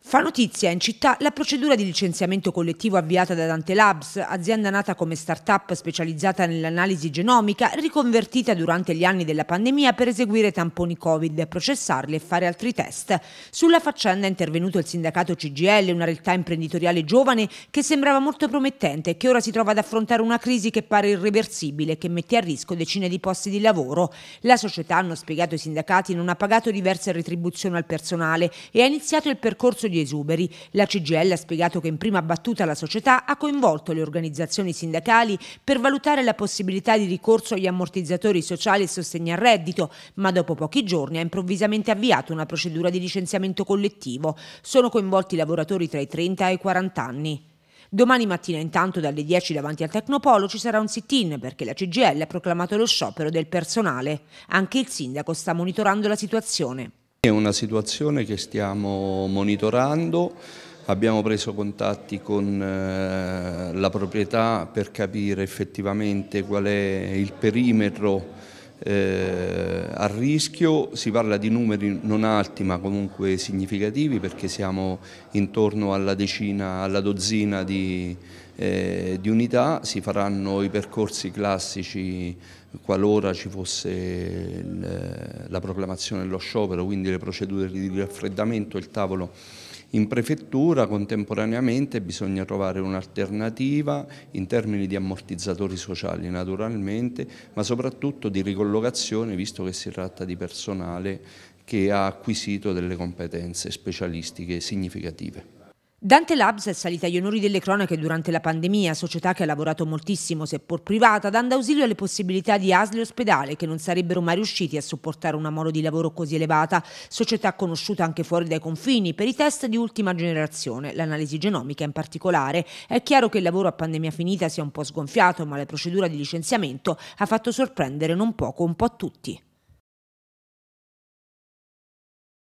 Fa notizia in città la procedura di licenziamento collettivo avviata da Dante Labs, azienda nata come start-up specializzata nell'analisi genomica, riconvertita durante gli anni della pandemia per eseguire tamponi Covid, processarli e fare altri test. Sulla faccenda è intervenuto il sindacato CGL, una realtà imprenditoriale giovane che sembrava molto promettente e che ora si trova ad affrontare una crisi che pare irreversibile e che mette a rischio decine di posti di lavoro. La società, hanno spiegato i sindacati, non ha pagato diverse retribuzioni al personale e ha iniziato il percorso gli esuberi. La CGL ha spiegato che in prima battuta la società ha coinvolto le organizzazioni sindacali per valutare la possibilità di ricorso agli ammortizzatori sociali e sostegno al reddito, ma dopo pochi giorni ha improvvisamente avviato una procedura di licenziamento collettivo. Sono coinvolti i lavoratori tra i 30 e i 40 anni. Domani mattina intanto dalle 10 davanti al Tecnopolo ci sarà un sit-in perché la CGL ha proclamato lo sciopero del personale. Anche il sindaco sta monitorando la situazione. È una situazione che stiamo monitorando, abbiamo preso contatti con eh, la proprietà per capire effettivamente qual è il perimetro eh, a rischio, si parla di numeri non alti ma comunque significativi perché siamo intorno alla decina, alla dozzina di, eh, di unità, si faranno i percorsi classici qualora ci fosse la proclamazione dello sciopero, quindi le procedure di raffreddamento, il tavolo in prefettura contemporaneamente bisogna trovare un'alternativa in termini di ammortizzatori sociali naturalmente, ma soprattutto di ricollocazione visto che si tratta di personale che ha acquisito delle competenze specialistiche significative. Dante Labs è salita agli onori delle cronache durante la pandemia, società che ha lavorato moltissimo, seppur privata, dando ausilio alle possibilità di asli e ospedale, che non sarebbero mai riusciti a sopportare una mole di lavoro così elevata, società conosciuta anche fuori dai confini per i test di ultima generazione, l'analisi genomica in particolare. È chiaro che il lavoro a pandemia finita sia un po' sgonfiato, ma la procedura di licenziamento ha fatto sorprendere non poco un po' tutti.